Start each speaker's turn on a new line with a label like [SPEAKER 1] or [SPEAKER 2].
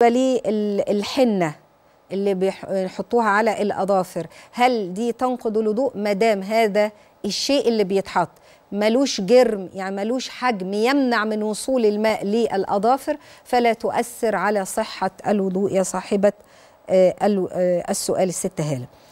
[SPEAKER 1] بالنسبه للحنه اللي بيحطوها على الاظافر هل دي تنقض الوضوء ما دام هذا الشيء اللي بيتحط ملوش جرم يعني ملوش حجم يمنع من وصول الماء للاظافر فلا تؤثر على صحه الوضوء يا صاحبه آه، آه، السؤال الست هاله